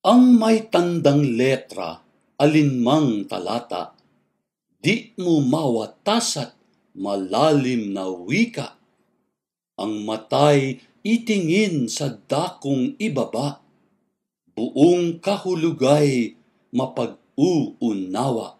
Ang may tandang letra, alinmang talata, di mo mawatasat malalim na wika. Ang matay itingin sa dakong ibaba, buong kahulugay mapag-uunawa.